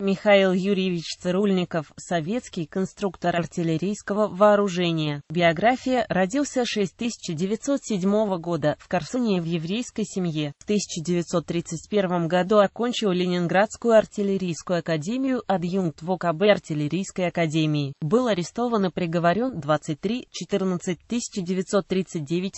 Михаил Юрьевич Цирульников, советский конструктор артиллерийского вооружения. Биография родился 6907 года в Корсуне в еврейской семье. В 1931 году окончил Ленинградскую артиллерийскую академию адъюнкт в ОКБ артиллерийской академии. Был арестован и приговорен 23-14-1939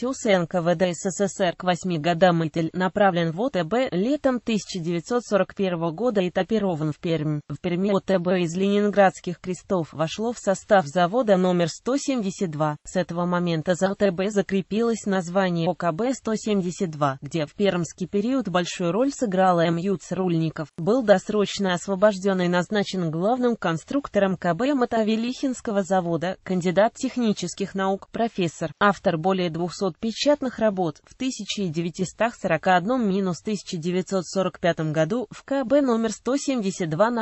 ОС НКВД СССР к 8 годам Итель направлен в ОТБ летом 1941 года и топирован в Перми. В Перми ОТБ из Ленинградских крестов вошло в состав завода номер 172. С этого момента за ОТБ закрепилось название ОКБ-172, где в пермский период большую роль сыграла МЮ Цирульников. Был досрочно освобожден и назначен главным конструктором КБ Мотовилихинского завода, кандидат технических наук, профессор, автор более 200 печатных работ в 1941-1945 году в КБ номер 172 на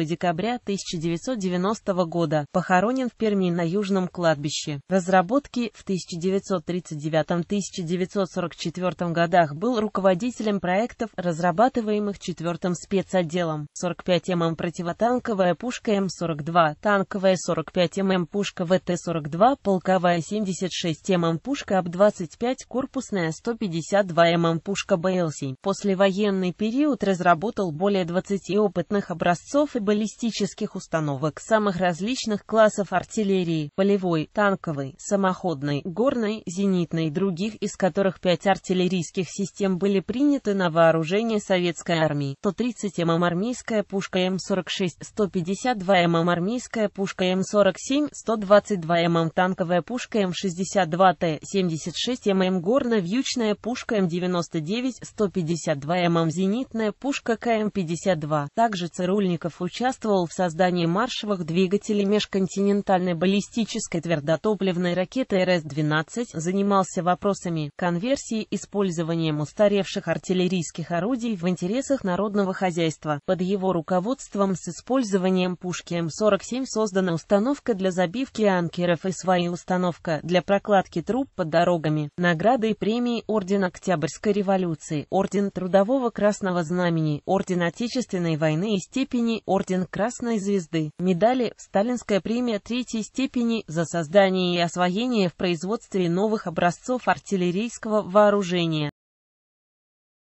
декабря 1990 года, похоронен в Перми на Южном кладбище. Разработки в 1939-1944 годах был руководителем проектов, разрабатываемых четвертым спецотделом. 45 мм противотанковая пушка М-42, эм танковая 45 мм пушка ВТ-42, полковая 76 мм пушка аб 25 корпусная 152 мм пушка БЛ-7. Послевоенный период разработал более 20 опытных образцов и баллистических установок самых различных классов артиллерии – полевой, танковой, самоходной, горной, зенитной, других из которых пять артиллерийских систем были приняты на вооружение советской армии. 130 мм армейская пушка М46, 152 мм армейская пушка М47, 122 мм танковая пушка М62Т, 76 мм горно-вьючная пушка М99, 152 мм зенитная пушка КМ-52. Также цирульников участвовал участвовал в создании маршевых двигателей межконтинентальной баллистической твердотопливной ракеты РС-12, занимался вопросами конверсии использованием устаревших артиллерийских орудий в интересах народного хозяйства. Под его руководством с использованием пушки М-47 создана установка для забивки анкеров и свои установка для прокладки труб под дорогами. Награды и премии Орден Октябрьской революции, Орден Трудового Красного Знамени, Орден Отечественной войны и степени Орден Орден Красной Звезды, медали, Сталинская премия третьей степени за создание и освоение в производстве новых образцов артиллерийского вооружения.